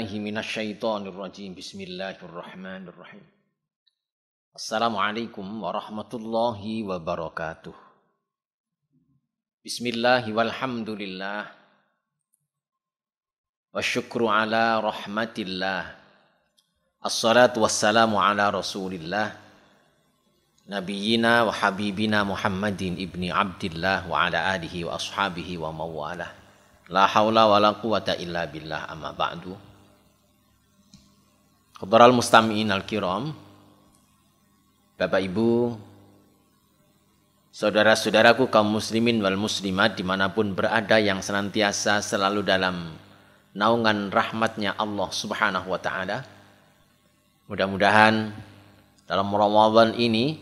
billahi minasyaitonir rajim. Bismillahirrahmanirrahim. Assalamualaikum warahmatullahi wabarakatuh. Bismillahi walhamdulillah. Wa syukru rahmatillah. Assalatu wassalamu ala rasulillah. Nabiyina wa habibina Muhammadin ibni Abdullah wa ala alihi wa ashabihi wa mawalah. La haula wa la quwata illa billah amma ba'du. Khadaral mustami'in al-kiram Bapak Ibu Saudara-saudaraku kaum muslimin wal muslimat dimanapun berada yang senantiasa selalu dalam naungan rahmatnya Allah subhanahu wa ta'ala Mudah-mudahan dalam Ramadan ini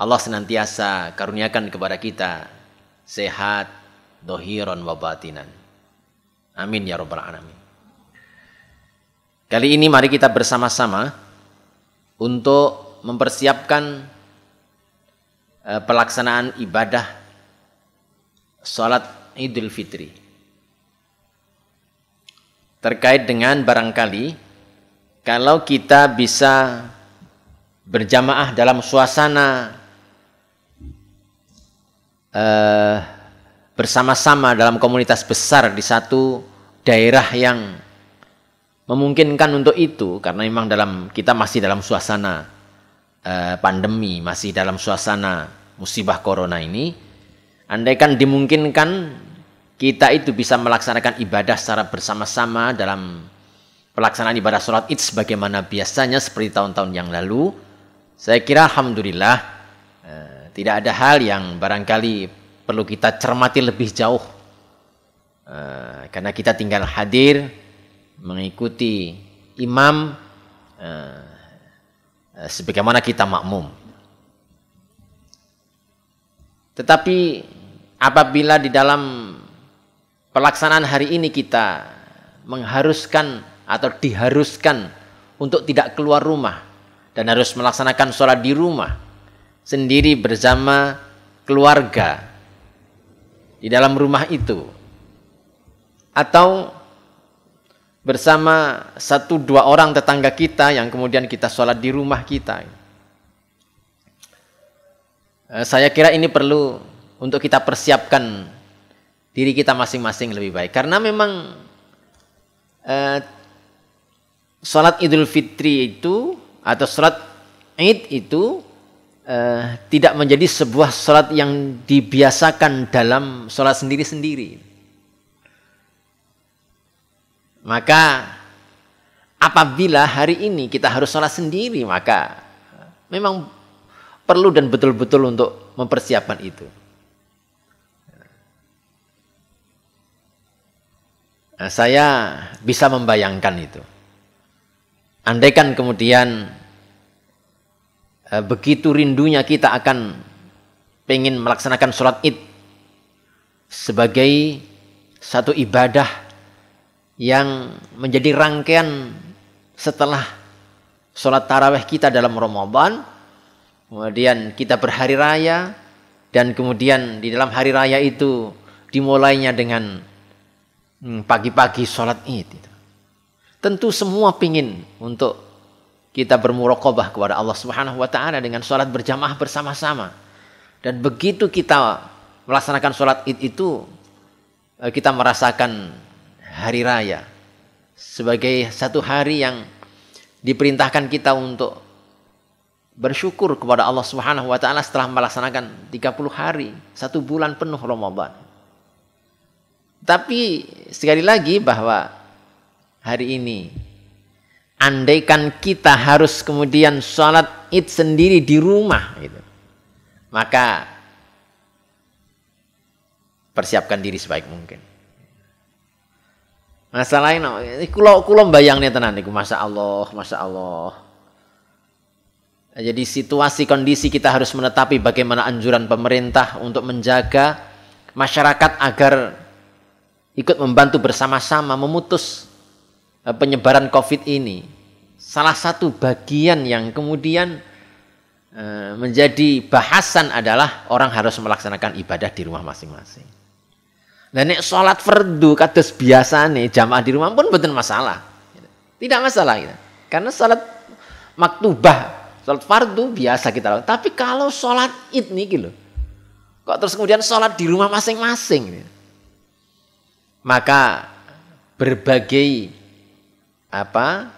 Allah senantiasa karuniakan kepada kita sehat dohiron wabatinan. Amin ya robbal alamin. Kali ini mari kita bersama-sama untuk mempersiapkan eh, pelaksanaan ibadah sholat Idul Fitri. Terkait dengan barangkali kalau kita bisa berjamaah dalam suasana eh, bersama-sama dalam komunitas besar di satu daerah yang memungkinkan untuk itu karena memang dalam kita masih dalam suasana eh, pandemi, masih dalam suasana musibah corona ini. Andaikan dimungkinkan kita itu bisa melaksanakan ibadah secara bersama-sama dalam pelaksanaan ibadah sholat id sebagaimana biasanya seperti tahun-tahun yang lalu, saya kira alhamdulillah eh, tidak ada hal yang barangkali perlu kita cermati lebih jauh eh, karena kita tinggal hadir mengikuti imam eh, eh, sebagaimana kita makmum. Tetapi apabila di dalam pelaksanaan hari ini kita mengharuskan atau diharuskan untuk tidak keluar rumah dan harus melaksanakan sholat di rumah sendiri bersama keluarga di dalam rumah itu atau bersama satu dua orang tetangga kita yang kemudian kita sholat di rumah kita. Eh, saya kira ini perlu untuk kita persiapkan diri kita masing-masing lebih baik karena memang eh, sholat Idul Fitri itu atau sholat Id itu eh, tidak menjadi sebuah sholat yang dibiasakan dalam sholat sendiri-sendiri. Maka apabila hari ini kita harus sholat sendiri maka memang perlu dan betul-betul untuk mempersiapkan itu. Nah, saya bisa membayangkan itu. Andaikan kemudian eh, begitu rindunya kita akan pengen melaksanakan sholat id sebagai satu ibadah yang menjadi rangkaian setelah sholat taraweh kita dalam Ramadan, kemudian kita berhari raya, dan kemudian di dalam hari raya itu dimulainya dengan hmm, pagi-pagi sholat id. Tentu semua pingin untuk kita bermurokobah kepada Allah Subhanahu wa taala dengan sholat berjamaah bersama-sama. Dan begitu kita melaksanakan sholat id itu eh, kita merasakan hari raya sebagai satu hari yang diperintahkan kita untuk bersyukur kepada Allah Subhanahu wa taala setelah melaksanakan 30 hari, satu bulan penuh Ramadan. Tapi sekali lagi bahwa hari ini andaikan kita harus kemudian sholat id sendiri di rumah gitu. Maka persiapkan diri sebaik mungkin. Masalah ini kula bayang nih tenan Allah, masa Allah. Jadi situasi kondisi kita harus menetapi bagaimana anjuran pemerintah untuk menjaga masyarakat agar ikut membantu bersama-sama memutus eh, penyebaran Covid ini. Salah satu bagian yang kemudian eh, menjadi bahasan adalah orang harus melaksanakan ibadah di rumah masing-masing. Dan nek sholat fardu kados nih, jamaah di rumah pun betul masalah. Tidak masalah gitu. Karena sholat maktubah, sholat fardu biasa kita lakukan. Tapi kalau sholat Id nih gitu. Kok terus kemudian sholat di rumah masing-masing gitu. Maka berbagai apa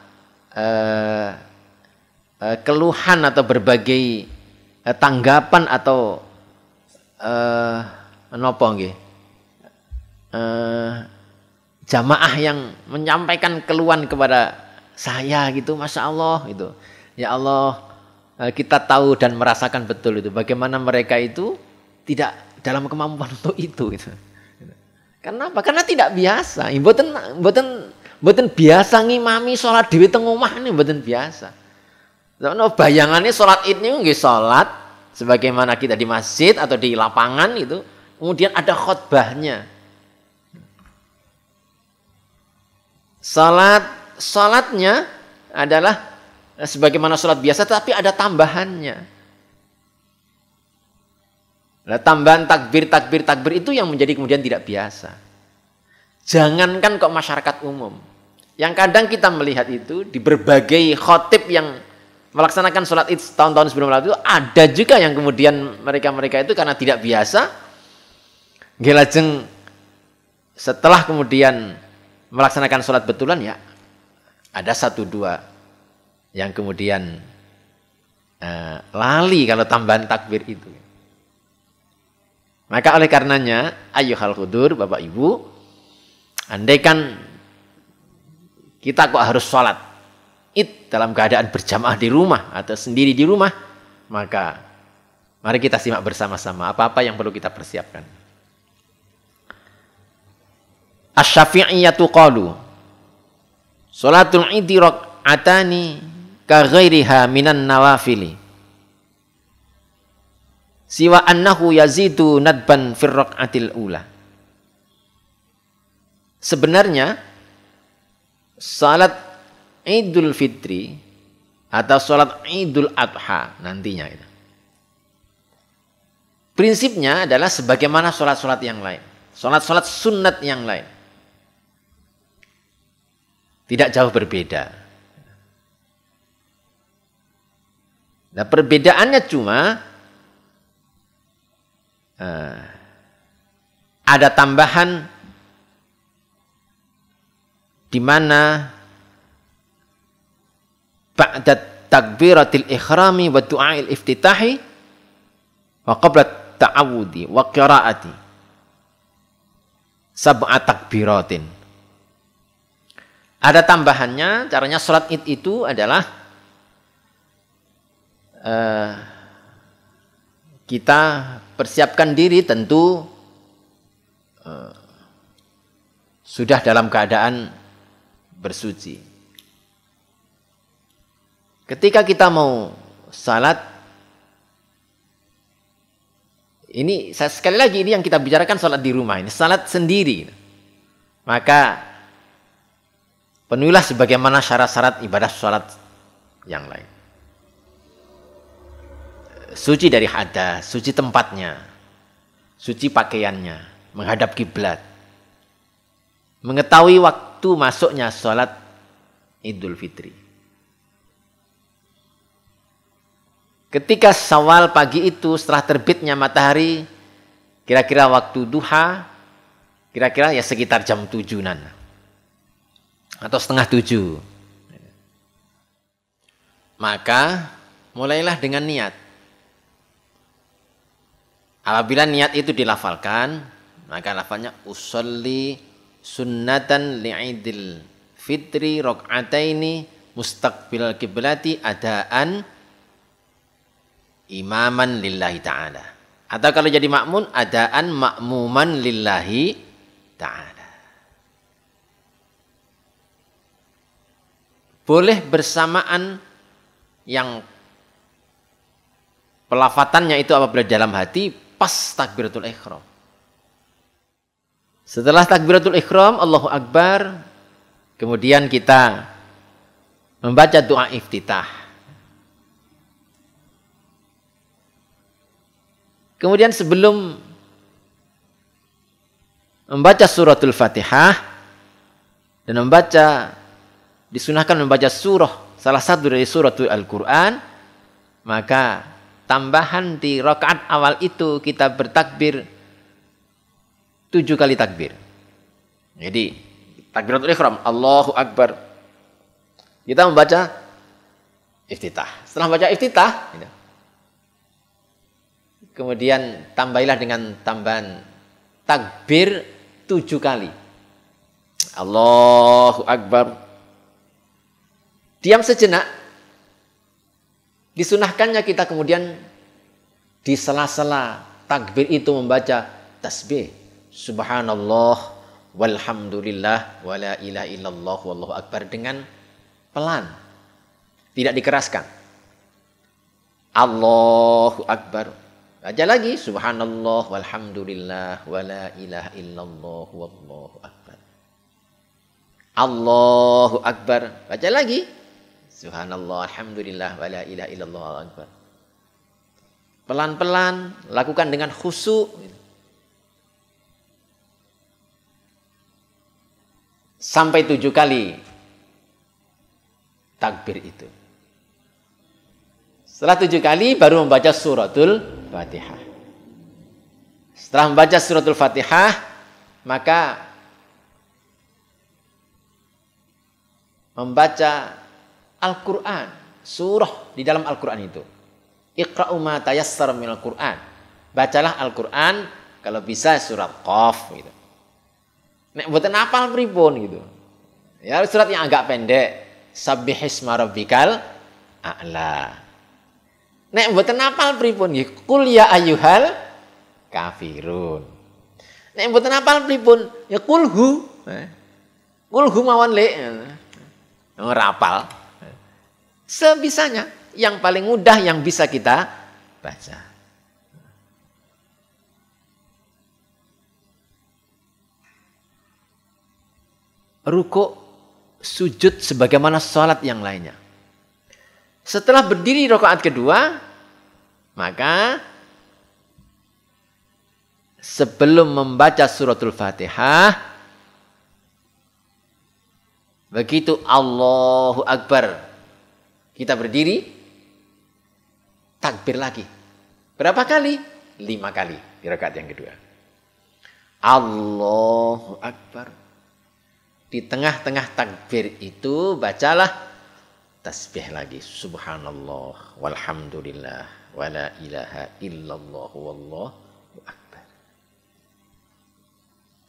eh, eh, keluhan atau berbagai eh, tanggapan atau eh, menopong gitu eh, jamaah yang menyampaikan keluhan kepada saya gitu masya Allah itu, ya Allah eh, kita tahu dan merasakan betul itu bagaimana mereka itu tidak dalam kemampuan untuk itu gitu. Karena apa? Karena tidak biasa. Mboten mboten mboten biasa ngimami sholat di teng rumah ini mboten biasa. Nah, bayangannya sholat id ini nggih sholat sebagaimana kita di masjid atau di lapangan itu kemudian ada khotbahnya Salat salatnya adalah eh, sebagaimana salat biasa tapi ada tambahannya. Nah, tambahan takbir, takbir, takbir itu yang menjadi kemudian tidak biasa. Jangankan kok masyarakat umum. Yang kadang kita melihat itu di berbagai khotib yang melaksanakan sholat id tahun-tahun sebelum itu ada juga yang kemudian mereka-mereka itu karena tidak biasa. Gelajeng setelah kemudian melaksanakan sholat betulan ya ada satu dua yang kemudian eh, lali kalau tambahan takbir itu. Maka oleh karenanya, ayo hal kudur, Bapak Ibu, andaikan kita kok harus sholat it dalam keadaan berjamaah di rumah atau sendiri di rumah, maka mari kita simak bersama-sama apa-apa yang perlu kita persiapkan. Asy-Syafi'iyatu qalu Salatul Idi rak'atani ka ghairiha minan nawafili siwa annahu yazidu nadban fir rak'atil ula Sebenarnya salat Idul Fitri atau salat Idul Adha nantinya itu Prinsipnya adalah sebagaimana salat-salat yang lain, salat-salat sunnat yang lain. Tidak jauh berbeda. Nah perbedaannya cuma uh, ada tambahan di mana ba'da takbiratil ikhrami wa du'ail iftitahi wa qabla ta'awudi wa qiraati sab'a takbiratin ada tambahannya, caranya sholat id itu adalah uh, kita persiapkan diri tentu uh, sudah dalam keadaan bersuci. Ketika kita mau salat, ini sekali lagi ini yang kita bicarakan salat di rumah ini salat sendiri. Maka penuhilah sebagaimana syarat-syarat ibadah sholat yang lain. Suci dari hadas, suci tempatnya, suci pakaiannya, menghadap kiblat. Mengetahui waktu masuknya sholat Idul Fitri. Ketika sawal pagi itu setelah terbitnya matahari, kira-kira waktu duha, kira-kira ya sekitar jam tujuh nana atau setengah tujuh. Maka mulailah dengan niat. Apabila niat itu dilafalkan, maka lafalnya usolli sunnatan li'idil fitri rok'ataini mustaqbil kiblati adaan imaman lillahi ta'ala. Atau kalau jadi makmun, adaan makmuman lillahi ta'ala. boleh bersamaan yang pelafatannya itu apabila dalam hati pas takbiratul ikhram. Setelah takbiratul ikhram, Allahu Akbar, kemudian kita membaca doa iftitah. Kemudian sebelum membaca suratul Fatihah dan membaca disunahkan membaca surah salah satu dari surah Al-Quran maka tambahan di rakaat awal itu kita bertakbir tujuh kali takbir jadi takbiratul ikhram Allahu Akbar kita membaca iftitah setelah membaca iftitah gitu. kemudian tambahilah dengan tambahan takbir tujuh kali Allahu Akbar diam sejenak, disunahkannya kita kemudian di sela-sela takbir itu membaca tasbih. Subhanallah, walhamdulillah, wala ilaha illallah, wallahu akbar. Dengan pelan, tidak dikeraskan. Allahu Akbar. Baca lagi, subhanallah, walhamdulillah, wala ilaha illallah, wallahu akbar. Allahu Akbar. Baca lagi, Subhanallah, Alhamdulillah, wala ilaha Akbar. Pelan-pelan, lakukan dengan khusyuk. Sampai tujuh kali takbir itu. Setelah tujuh kali baru membaca suratul Fatihah. Setelah membaca suratul Fatihah, maka membaca Al-Quran, surah di dalam Al-Quran itu. Iqra'u ma tayassar minal Quran. Bacalah Al-Quran, kalau bisa surat Qaf gitu. Nek buatan apal pribun gitu. Ya surat yang agak pendek. Sabihis marabikal a'la. Nek buatan apal pribun. gitu kul ya ayuhal kafirun. Nek buatan apal pribun. ya kulhu. Kulhu eh. mawan le. Ngerapal. Sebisanya, yang paling mudah yang bisa kita baca. ruko sujud sebagaimana sholat yang lainnya. Setelah berdiri rokaat kedua, maka sebelum membaca suratul fatihah begitu Allahu Akbar kita berdiri, takbir lagi. Berapa kali? Lima kali di rakaat yang kedua. Allahu Akbar. Di tengah-tengah takbir itu bacalah tasbih lagi. Subhanallah walhamdulillah wala ilaha illallah wallahu akbar.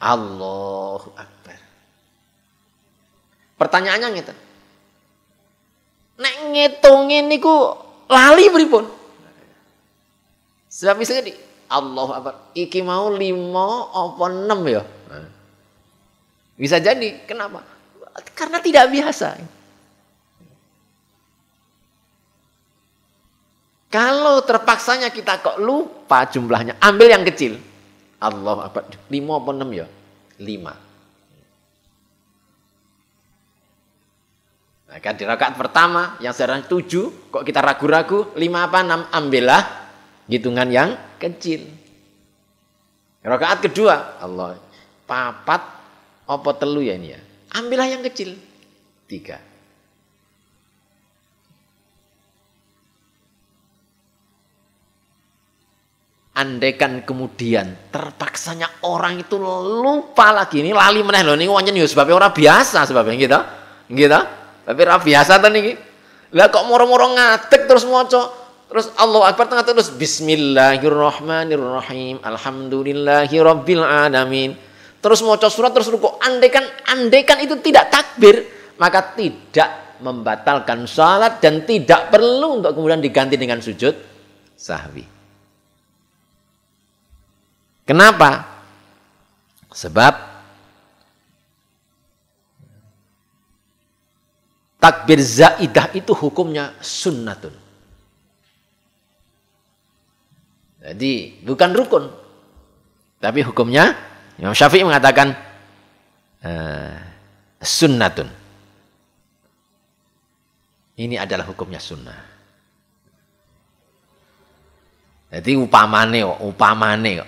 Allahu Akbar. Pertanyaannya gitu nek niku lali pripun sebab misalnya di Allah apa? iki mau lima apa enam ya bisa jadi kenapa karena tidak biasa kalau terpaksanya kita kok lupa jumlahnya ambil yang kecil Allah apa? lima apa enam ya lima Nah, kan di rakaat pertama yang sekarang tujuh, kok kita ragu-ragu, lima apa enam, ambillah hitungan yang kecil. Rakaat kedua, Allah, papat, opo telu ya ini ya? Ambillah yang kecil, tiga. Andaikan kemudian terpaksanya orang itu lupa lagi ini lali meneh loh ini wajan ya, sebabnya orang biasa sebabnya gitu gitu tapi ra biasa ta niki. Lah kok moro-moro ngatek terus maca Terus Allah Akbar tengah terus Bismillahirrahmanirrahim Alhamdulillahirabbil Alamin Terus moco surat terus kan, Andaikan, andaikan itu tidak takbir Maka tidak membatalkan salat Dan tidak perlu untuk kemudian diganti dengan sujud sahwi Kenapa? Sebab takbir zaidah itu hukumnya sunnatun. Jadi bukan rukun. Tapi hukumnya Imam Syafi'i mengatakan uh, sunnatun. Ini adalah hukumnya sunnah. Jadi upamane upamane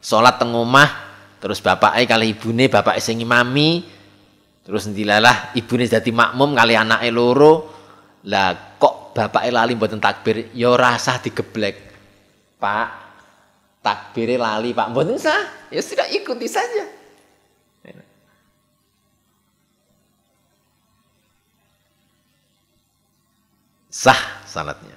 sholat Salat terus bapak terus bapake kali ibune bapak sing imami Terus ibu ibune jadi makmum kali anake loro. Lah kok bapake lali mboten takbir ya rasah digeblek. Pak, takbirnya lali Pak. Mboten sah. Ya sudah ikuti saja. Sah salatnya.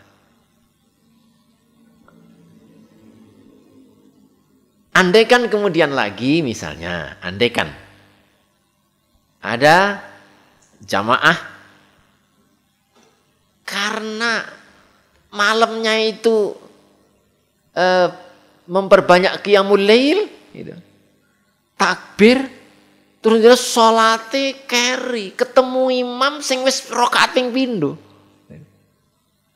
Andaikan kemudian lagi misalnya, andaikan ada jamaah karena malamnya itu eh, memperbanyak kiamul leil, gitu. Takbir terus jelas salate keri, ketemu imam sing wis rakaat ping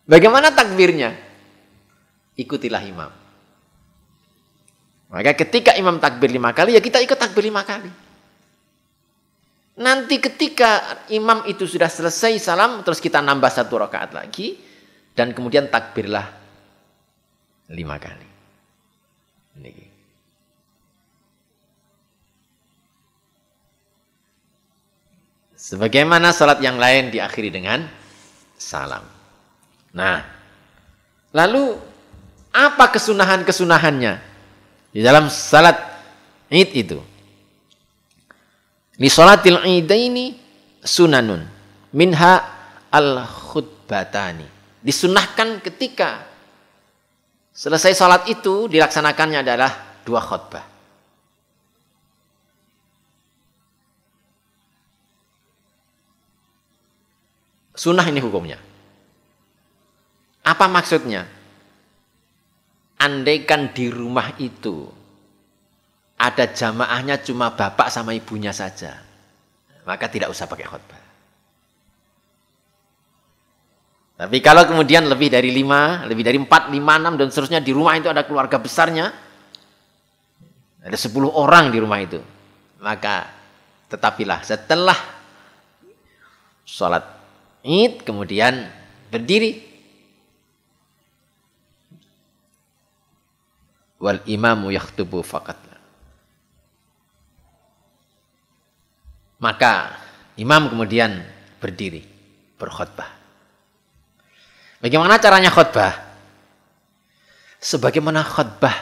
Bagaimana takbirnya? Ikutilah imam. Maka ketika imam takbir lima kali ya kita ikut takbir lima kali. Nanti ketika imam itu sudah selesai salam, terus kita nambah satu rakaat lagi, dan kemudian takbirlah lima kali. Ini. Sebagaimana salat yang lain diakhiri dengan salam. Nah, lalu apa kesunahan-kesunahannya di dalam salat id itu? Li salatil idaini sunanun minha al khutbatani. Disunahkan ketika selesai salat itu dilaksanakannya adalah dua khutbah. Sunnah ini hukumnya. Apa maksudnya? Andaikan di rumah itu ada jamaahnya cuma bapak sama ibunya saja. Maka tidak usah pakai khutbah. Tapi kalau kemudian lebih dari lima, lebih dari empat, lima, enam, dan seterusnya di rumah itu ada keluarga besarnya, ada sepuluh orang di rumah itu, maka tetapilah setelah sholat id kemudian berdiri wal imamu yakhtubu fakat. Maka imam kemudian berdiri berkhutbah. Bagaimana caranya khutbah? Sebagaimana khutbah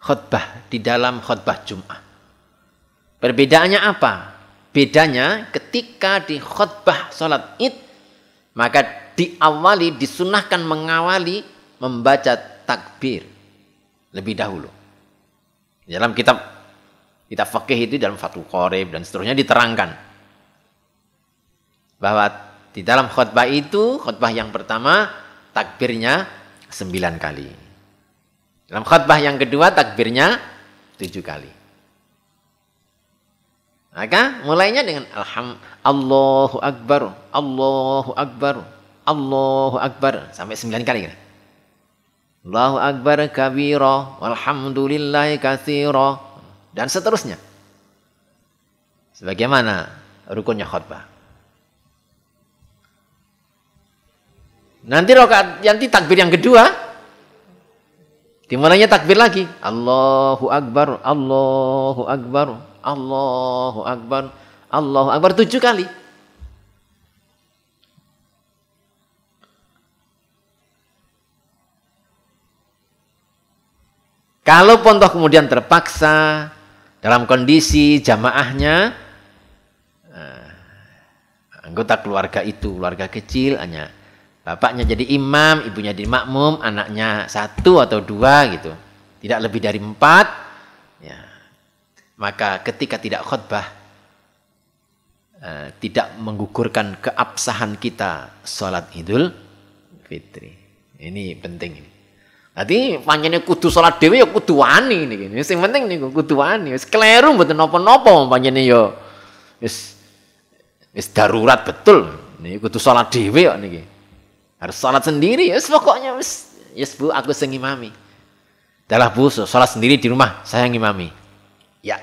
khutbah di dalam khutbah Jumat. Perbedaannya apa? Bedanya ketika di khutbah sholat id maka diawali disunahkan mengawali membaca takbir lebih dahulu. Dalam kitab kita fakih itu dalam fatul Qorib dan seterusnya diterangkan bahwa di dalam khutbah itu khutbah yang pertama takbirnya sembilan kali. Dalam khutbah yang kedua takbirnya tujuh kali. Maka mulainya dengan alham Allahu Akbar, Allahu Akbar, Allahu Akbar sampai sembilan kali. Kan? Allahu Akbar kabira walhamdulillahi kathira dan seterusnya. Sebagaimana rukunnya khutbah. Nanti rokaat nanti takbir yang kedua dimulainya takbir lagi. Allahu akbar, Allahu akbar, Allahu akbar, Allahu akbar tujuh kali. Kalau pontoh kemudian terpaksa dalam kondisi jamaahnya eh, anggota keluarga itu keluarga kecil hanya bapaknya jadi imam ibunya jadi makmum anaknya satu atau dua gitu tidak lebih dari empat ya maka ketika tidak khutbah eh, tidak menggugurkan keabsahan kita sholat idul fitri ini penting ini Dadi panjangnya kudu salat dewi ya kudu wani gini Sing penting nih kudu wani. Wis kleru mboten napa-napa panjangnya ya wis wis darurat betul. nih kudu salat dewi kok ya niki. Harus salat sendiri ya pokoknya wis yes Bu aku sing imami. Dalah Bu salat sendiri di rumah saya ngimami. Ya.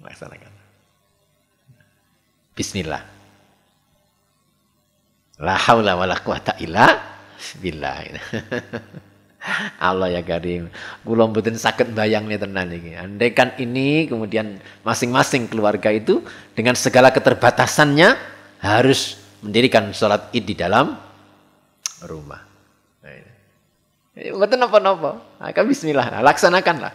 Laksanakan. Bismillah. La haula wala quwata illa Bismillah. Allah ya karim. Kula mboten saged bayangne tenan iki. Andaikan ini kemudian masing-masing keluarga itu dengan segala keterbatasannya harus mendirikan sholat id di dalam rumah. Nah, ini, eh, Mboten napa-napa. Maka ah, bismillah, nah, laksanakanlah.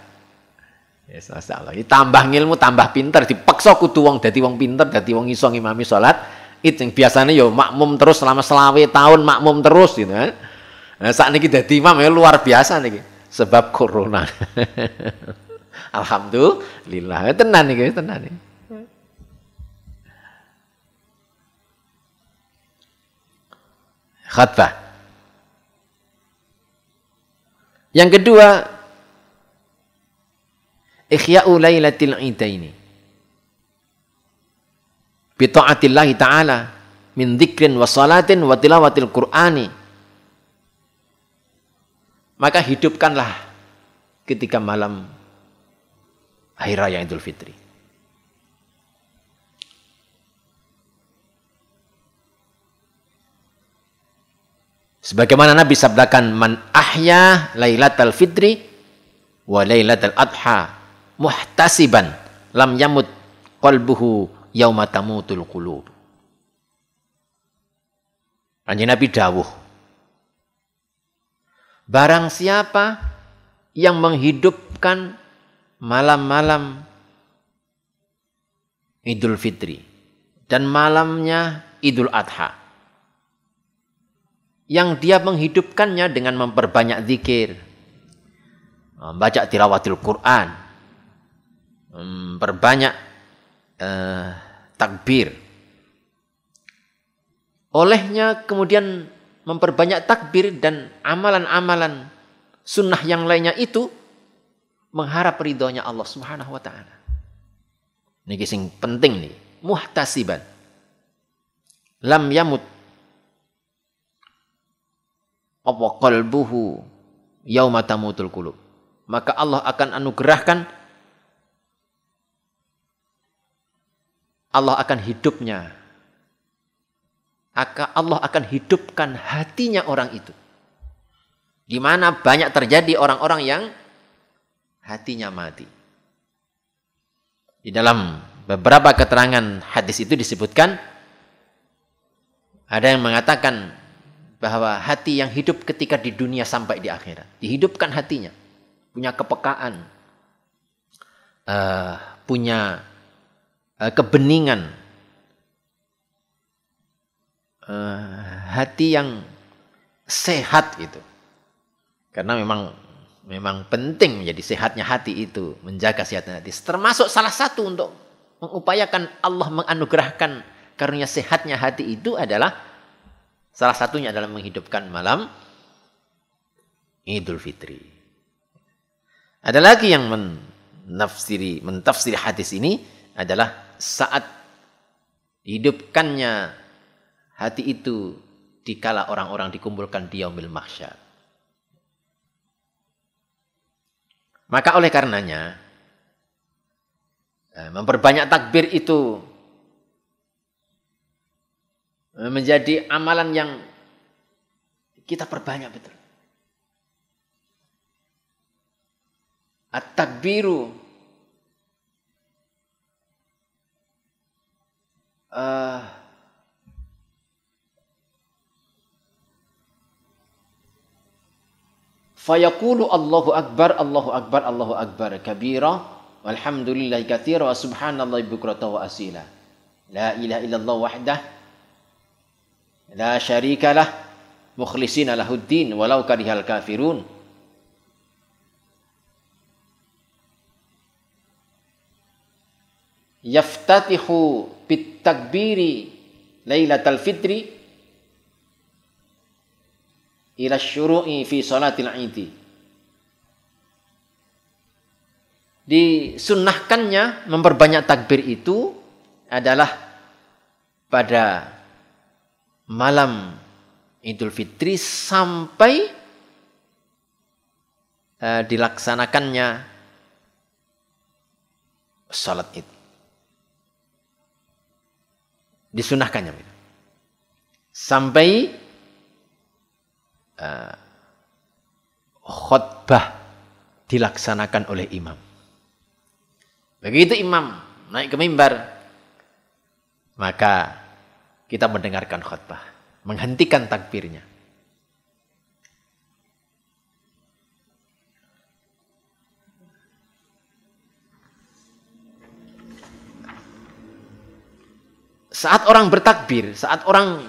Yes, masyaallah. Ini tambah ilmu, tambah pinter, dipaksa kudu wong dadi wong pinter, dadi wong iso ngimami salat itu yang biasanya yo ya makmum terus selama selawe tahun makmum terus gitu kan. Nah, saat ini kita imam ya luar biasa nih sebab corona. Alhamdulillah ya, tenan nih ya, tenan nih. Khutbah. Yang kedua, Ihya Lailatul Idaini bi ta'atillah taala min dzikrin wa salatin wa tilawatil qur'ani maka hidupkanlah ketika malam hari raya Idul Fitri Sebagaimana Nabi sabdakan man ahya lailatul fitri wa lailatul adha muhtasiban lam yamut qalbuhu yauma qulub. Anjing Nabi dawuh. Barang siapa yang menghidupkan malam-malam Idul Fitri dan malamnya Idul Adha. Yang dia menghidupkannya dengan memperbanyak zikir, membaca tilawatil Quran, memperbanyak Eh, takbir. Olehnya kemudian memperbanyak takbir dan amalan-amalan sunnah yang lainnya itu mengharap ridhonya Allah Subhanahu wa taala. Niki sing penting nih, muhtasiban. Lam yamut apa qalbuhu yauma tamutul qulub. Maka Allah akan anugerahkan Allah akan hidupnya. Allah akan hidupkan hatinya orang itu. Di mana banyak terjadi orang-orang yang hatinya mati. Di dalam beberapa keterangan hadis itu disebutkan ada yang mengatakan bahwa hati yang hidup ketika di dunia sampai di akhirat dihidupkan hatinya punya kepekaan eh, punya Eh, kebeningan eh, hati yang sehat itu karena memang memang penting menjadi sehatnya hati itu menjaga sehatnya hati termasuk salah satu untuk mengupayakan Allah menganugerahkan karunia sehatnya hati itu adalah salah satunya adalah menghidupkan malam Idul Fitri ada lagi yang menafsiri mentafsir hadis ini adalah saat hidupkannya hati itu dikala orang-orang dikumpulkan di yaumil mahsyar. Maka oleh karenanya eh, memperbanyak takbir itu menjadi amalan yang kita perbanyak betul. At-takbiru آه فيقول الله أكبر الله أكبر الله أكبر كبيرة والحمد لله كثيرة وسبحان الله بكرة وأسيلا لا إله إلا الله وحده لا شريك له مخلصين له الدين ولو كره الكافرون يفتتح bitakbiri Lailatul Fitri ila syuru'i fi salatil Idi. Disunnahkannya memperbanyak takbir itu adalah pada malam Idul Fitri sampai uh, dilaksanakannya salat Id disunahkannya. Sampai uh, khutbah dilaksanakan oleh imam. Begitu imam naik ke mimbar, maka kita mendengarkan khutbah, menghentikan takbirnya. saat orang bertakbir, saat orang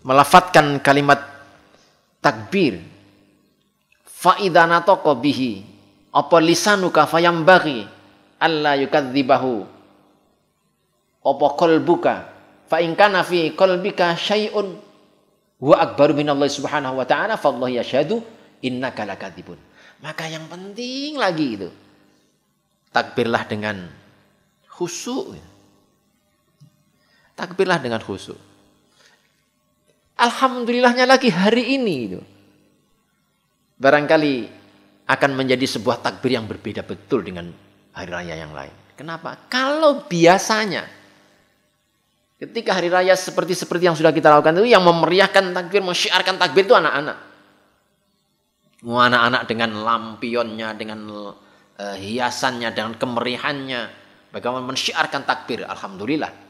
melafatkan kalimat takbir, faidana toko bihi, apa lisanuka fayambagi, Allah yukadzibahu, apa kolbuka, fa'inkana fi kolbika syai'un, wa akbaru minallahi subhanahu wa ta'ala, faallahi yashadu, inna kalakadibun. Maka yang penting lagi itu, takbirlah dengan khusyuk. Takbirlah dengan khusyuk. Alhamdulillahnya lagi hari ini. itu Barangkali akan menjadi sebuah takbir yang berbeda betul dengan hari raya yang lain. Kenapa? Kalau biasanya ketika hari raya seperti seperti yang sudah kita lakukan itu yang memeriahkan takbir, mensyiarkan takbir itu anak-anak. Mau anak-anak dengan lampionnya, dengan eh, hiasannya, dengan kemeriahannya, bagaimana mensyiarkan takbir, alhamdulillah.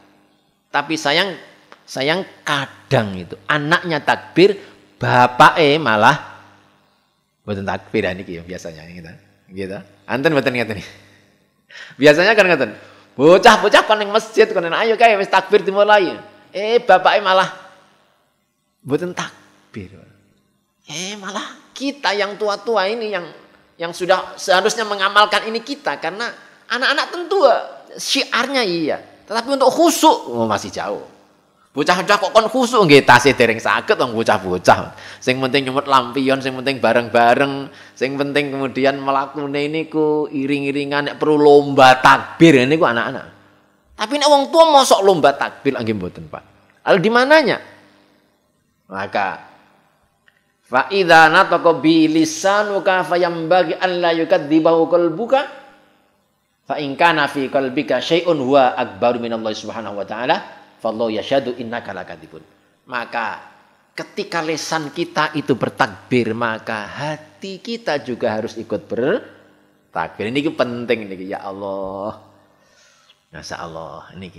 Tapi sayang sayang kadang itu anaknya takbir, bapak eh malah buatan takbir nah, ya, ini biasanya gitu. Gitu. Anten buatan ngeten nih. Biasanya kan ngeten. Bocah-bocah kon masjid kon ayo kayak wis takbir dimulai. Eh bapak eh malah buatan takbir. Eh malah kita yang tua-tua ini yang yang sudah seharusnya mengamalkan ini kita karena anak-anak tentu eh, syiarnya iya tetapi untuk khusuk oh, masih jauh. Bocah-bocah kok kon khusuk nggih tasih dereng saged wong bocah-bocah. Sing penting nyumet lampion, sing penting bareng-bareng, sing penting kemudian melakune niku iring-iringan nek perlu lomba takbir niku anak-anak. Tapi nek wong tua mosok lomba takbir nggih mboten, Pak. Al di mananya? Maka Fa idza nataqa bi lisanuka fayambagi an la yukadzibahu qalbuka Fa in kana fi qalbika syai'un huwa akbaru minallahi subhanahu wa ta'ala fallahu yashadu innaka lakadzibun. Maka ketika lesan kita itu bertakbir maka hati kita juga harus ikut bertakbir. Ini penting ini ya Allah. Masya Allah ini.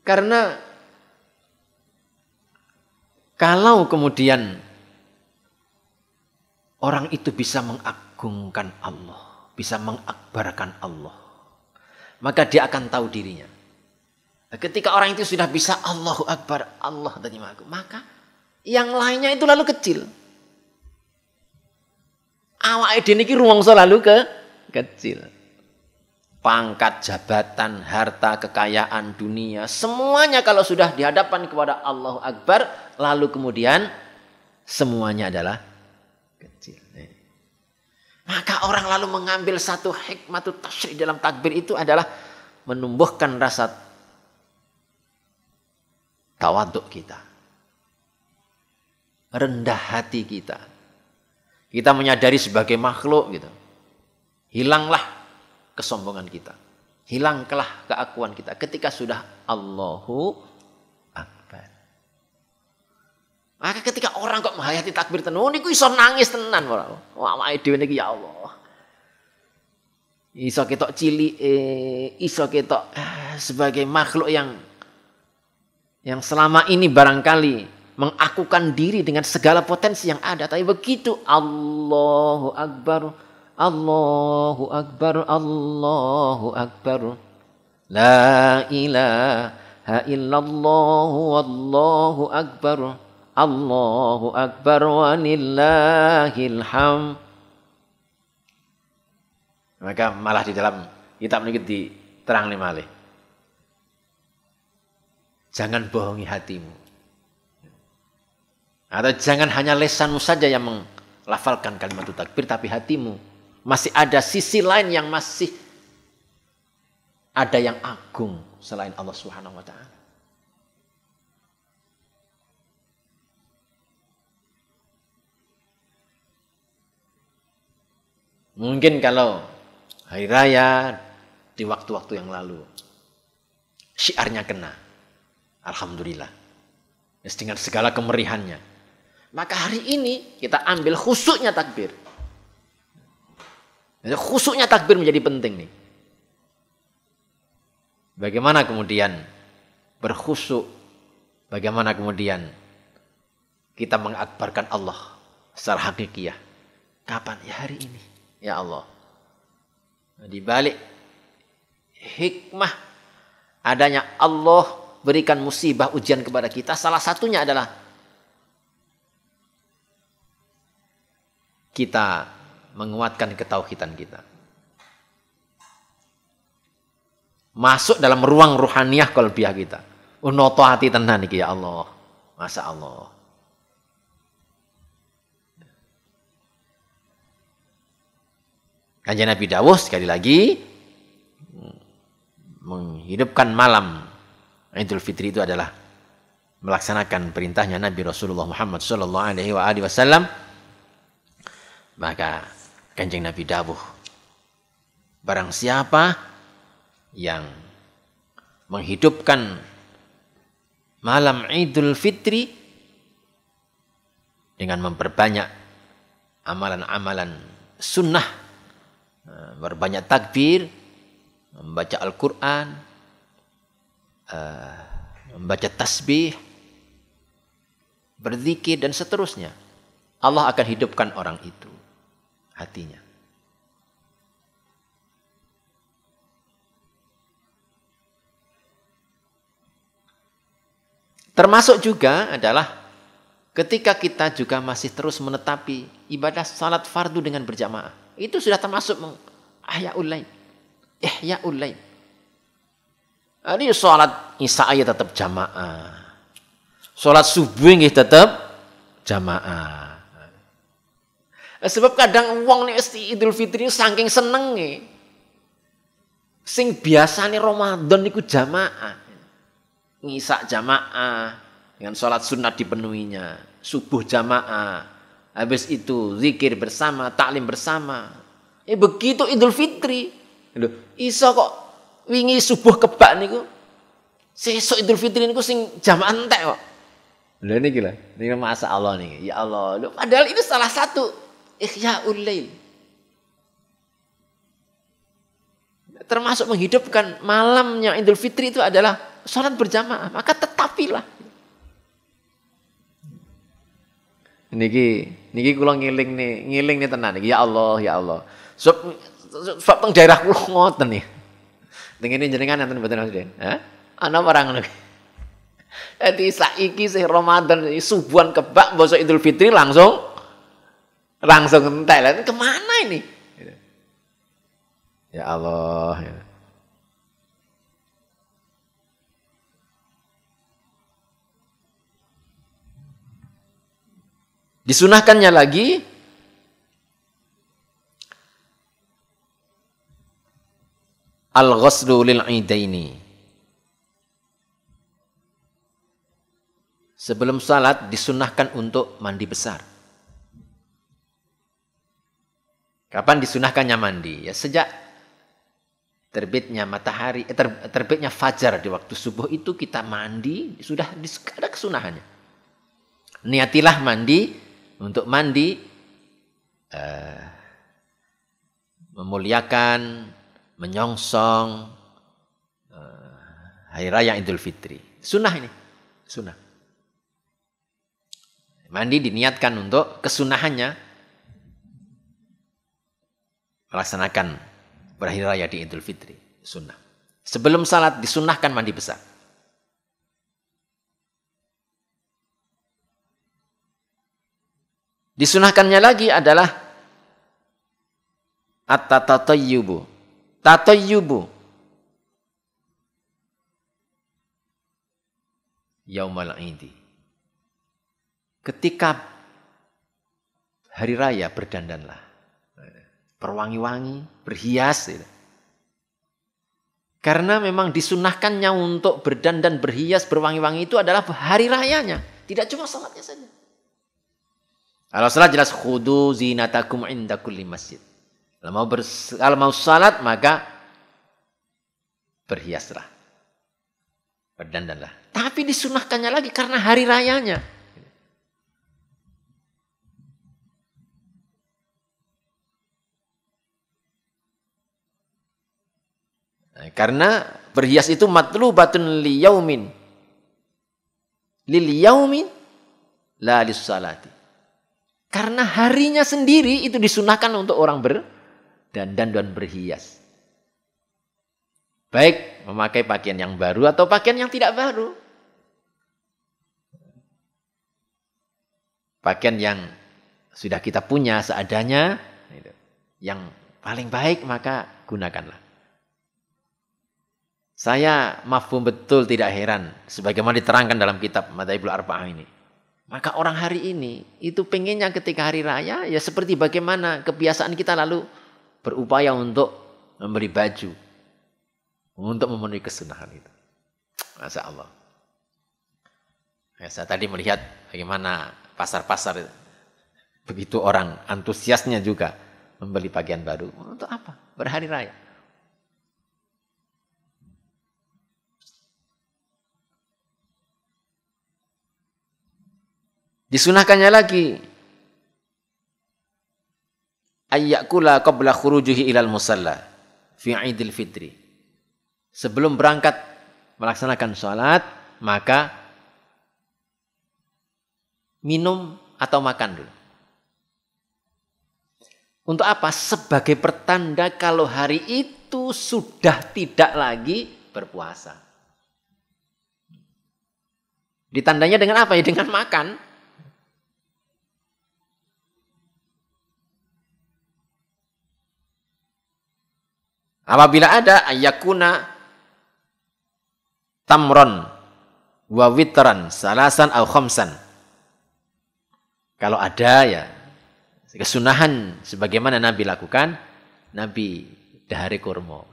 Karena kalau kemudian orang itu bisa mengaktifkan mengagungkan Allah, bisa mengakbarkan Allah. Maka dia akan tahu dirinya. Nah, ketika orang itu sudah bisa Allahu Akbar, Allah tadi aku, maka yang lainnya itu lalu kecil. Awak edin ini ruang selalu ke kecil. Pangkat, jabatan, harta, kekayaan, dunia, semuanya kalau sudah dihadapan kepada Allahu Akbar, lalu kemudian semuanya adalah kecil. Maka orang lalu mengambil satu hikmat tasri dalam takbir itu adalah menumbuhkan rasa tawaduk kita. Rendah hati kita. Kita menyadari sebagai makhluk gitu. Hilanglah kesombongan kita. Hilanglah keakuan kita ketika sudah Allahu maka ketika orang kok menghayati takbir tenan oh, niku iso nangis tenan ora. Awake dhewe niki ya Allah. Iso ketok cili, eh, iso ketok eh, sebagai makhluk yang yang selama ini barangkali mengakukan diri dengan segala potensi yang ada. Tapi begitu Allahu Akbar, Allahu Akbar, Allahu Akbar. La ilaha illallah Allahu akbar. Allahu Akbar wa nillahil ham. Maka malah di dalam kitab ini diterang lima malih. Jangan bohongi hatimu. Atau jangan hanya lesanmu saja yang melafalkan kalimat takbir tapi hatimu masih ada sisi lain yang masih ada yang agung selain Allah Subhanahu wa taala. Mungkin kalau hari raya di waktu-waktu yang lalu syiarnya kena. Alhamdulillah. Dengan segala kemerihannya. Maka hari ini kita ambil khusuknya takbir. Khusuknya takbir menjadi penting nih. Bagaimana kemudian berkhusuk? Bagaimana kemudian kita mengakbarkan Allah secara hakikiah? Kapan? Ya hari ini ya Allah. Nah, di balik hikmah adanya Allah berikan musibah ujian kepada kita salah satunya adalah kita menguatkan ketauhidan kita. Masuk dalam ruang ruhaniah kalbiah kita. Unoto oh, hati tenan ya Allah. Masa Allah. Kanjeng Nabi Dawuh sekali lagi menghidupkan malam Idul Fitri itu adalah melaksanakan perintahnya Nabi Rasulullah Muhammad SAW. Alaihi Wasallam. Maka kanjeng Nabi Dawuh, barang siapa yang menghidupkan malam Idul Fitri dengan memperbanyak amalan-amalan sunnah Eh, berbanyak takbir, membaca Al-Quran, eh, membaca tasbih, berzikir dan seterusnya. Allah akan hidupkan orang itu hatinya. Termasuk juga adalah ketika kita juga masih terus menetapi ibadah salat fardu dengan berjamaah. Itu sudah termasuk ahyaul lain. Ihyaul lain. Ini sholat isya ya tetap jamaah. Sholat subuh ini ya tetap jamaah. Sebab kadang uang nih si Idul Fitri saking seneng nih. Ya. Sing biasa nih Ramadan niku jamaah. Ngisak jamaah dengan sholat sunat dipenuhinya. Subuh jamaah Habis itu zikir bersama, taklim bersama. Eh begitu Idul Fitri. Loh, iso kok wingi subuh kebak niku. Sesuk Idul Fitri niku sing jamaah entek kok. Lha niki lah, niki masa Allah niki. Ya Allah, lho padahal ini salah satu ihyaul lail. Termasuk menghidupkan malamnya Idul Fitri itu adalah sholat berjamaah. Maka tetapilah Niki niki kula ngiling nih, ngiling nih tenan Ya Allah, ya Allah. Sebab so teng daerah kula ngoten nih. Teng ini jenengan nanti mboten Mas eh Ana orang ngono. Jadi saiki sih Ramadan subuhan kebak bosok Idul Fitri langsung langsung entek. Kemana ini? Ya Allah. Ya. Disunahkannya lagi al-ghuslu lil idaini. Sebelum salat disunahkan untuk mandi besar. Kapan disunahkannya mandi? Ya sejak terbitnya matahari, eh, ter, terbitnya fajar di waktu subuh itu kita mandi sudah ada kesunahannya. Niatilah mandi untuk mandi eh, memuliakan, menyongsong eh, hari raya Idul Fitri. Sunnah ini, sunnah. Mandi diniatkan untuk kesunahannya melaksanakan berakhir raya di Idul Fitri, sunnah. Sebelum salat disunahkan mandi besar. Disunahkannya lagi adalah at-tatayyubu. Tatayyubu. Yaumal Idi. Ketika hari raya berdandanlah. perwangi wangi berhias. Gitu. Karena memang disunahkannya untuk berdandan, berhias, berwangi-wangi itu adalah hari rayanya. Tidak cuma salatnya saja. Kalau salat jelas khudu zinatakum inda kulli masjid. Kalau mau bers kalau mau salat maka berhiaslah. Berdandanlah. Tapi disunahkannya lagi karena hari rayanya. Nah, karena berhias itu matlubatun liyaumin. Lil la lissalati. salati. Karena harinya sendiri itu disunahkan untuk orang ber dan dan berhias. Baik memakai pakaian yang baru atau pakaian yang tidak baru. Pakaian yang sudah kita punya seadanya, yang paling baik maka gunakanlah. Saya mafum betul tidak heran sebagaimana diterangkan dalam kitab Madaibul Arba'ah ini. Maka orang hari ini itu pengennya ketika hari raya ya seperti bagaimana kebiasaan kita lalu berupaya untuk memberi baju untuk memenuhi kesunahan itu. Masya Allah. Ya, saya tadi melihat bagaimana pasar-pasar begitu orang antusiasnya juga membeli bagian baru. Untuk apa? Berhari raya. disunahkannya lagi ayyakula qabla khurujuhi ilal musalla fi idil fitri sebelum berangkat melaksanakan sholat maka minum atau makan dulu untuk apa? Sebagai pertanda kalau hari itu sudah tidak lagi berpuasa. Ditandanya dengan apa ya? Dengan makan. Apabila ada ayakuna tamron wawitran salasan al khomsan. Kalau ada ya kesunahan sebagaimana Nabi lakukan, Nabi dahari kurma.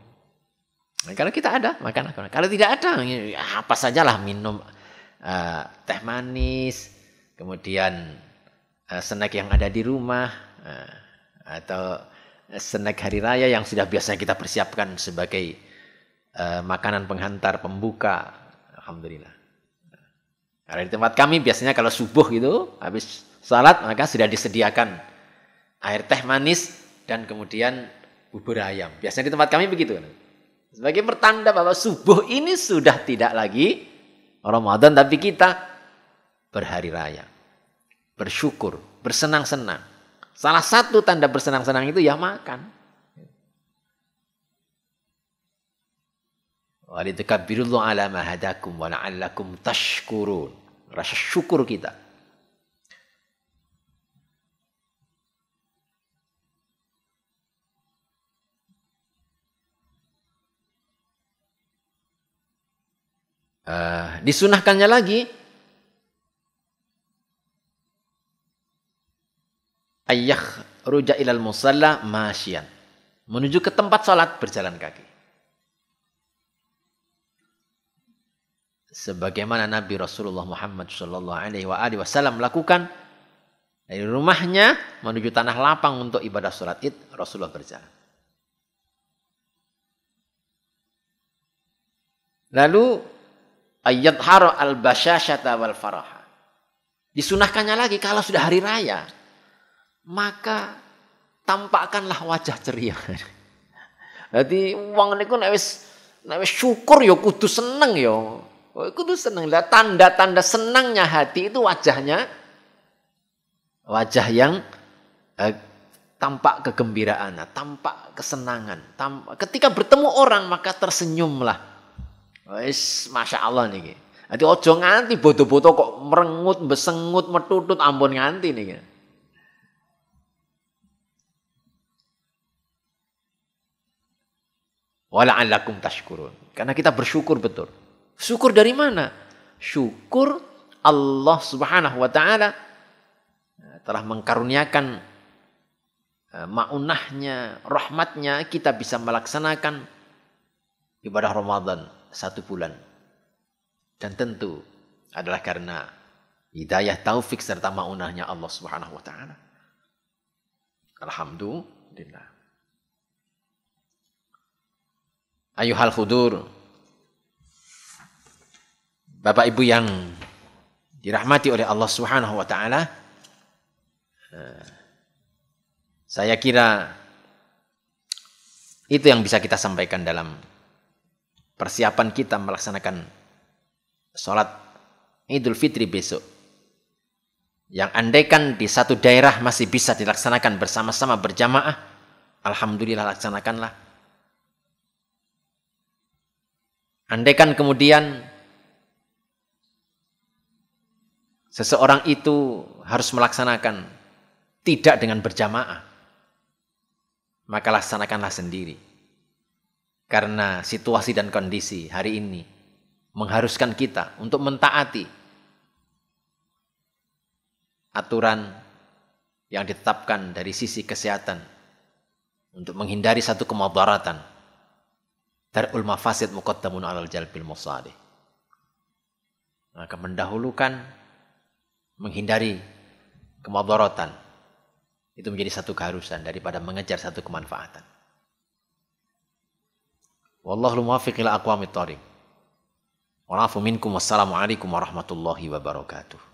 Nah, kalau kita ada makan Kalau tidak ada ya apa sajalah minum uh, teh manis, kemudian uh, snack yang ada di rumah uh, atau snack hari raya yang sudah biasanya kita persiapkan sebagai uh, makanan penghantar pembuka. Alhamdulillah. Karena di tempat kami biasanya kalau subuh gitu habis salat maka sudah disediakan air teh manis dan kemudian bubur ayam. Biasanya di tempat kami begitu. Sebagai pertanda bahwa subuh ini sudah tidak lagi Ramadan tapi kita berhari raya. Bersyukur, bersenang-senang. Salah satu tanda bersenang-senang itu ya makan. Walidakabbirullah ala mahadakum wa la'allakum tashkurun. Rasa syukur kita. Uh, disunahkannya lagi Ayah ruja ilal musalla masyian. Menuju ke tempat salat berjalan kaki. Sebagaimana Nabi Rasulullah Muhammad Shallallahu Alaihi Wasallam lakukan dari rumahnya menuju tanah lapang untuk ibadah sholat id, Rasulullah berjalan. Lalu ayat haro al bashashata wal faraha. Disunahkannya lagi kalau sudah hari raya maka tampakkanlah wajah ceria. Jadi uang niku nek wis nek syukur ya kudu seneng ya. Kudu seneng lah tanda-tanda senangnya hati itu wajahnya wajah yang eh, tampak kegembiraan, tampak kesenangan. Tampak, ketika bertemu orang maka tersenyumlah. Wis masya Allah nih. Jadi ojo nganti bodoh-bodoh kok merengut, besengut, metutut, ambon nganti nih. Wala'allakum tashkurun. Karena kita bersyukur betul. Syukur dari mana? Syukur Allah Subhanahu wa taala eh, telah mengkaruniakan eh, maunahnya, rahmatnya kita bisa melaksanakan ibadah Ramadan satu bulan. Dan tentu adalah karena hidayah taufik serta maunahnya Allah Subhanahu wa taala. Alhamdulillah. hal hudur. Bapak Ibu yang dirahmati oleh Allah Subhanahu wa taala. Saya kira itu yang bisa kita sampaikan dalam persiapan kita melaksanakan sholat Idul Fitri besok. Yang andaikan di satu daerah masih bisa dilaksanakan bersama-sama berjamaah, Alhamdulillah laksanakanlah Andaikan kemudian seseorang itu harus melaksanakan tidak dengan berjamaah, maka laksanakanlah sendiri. Karena situasi dan kondisi hari ini mengharuskan kita untuk mentaati aturan yang ditetapkan dari sisi kesehatan untuk menghindari satu kemadaratan Tar'ul mafasid muqaddamun alal jalbil musadih. Maka mendahulukan menghindari kemadaratan itu menjadi satu keharusan daripada mengejar satu kemanfaatan. Wallahu muwaffiq ila aqwamit thariq. Wa minkum wassalamu alaikum warahmatullahi wabarakatuh.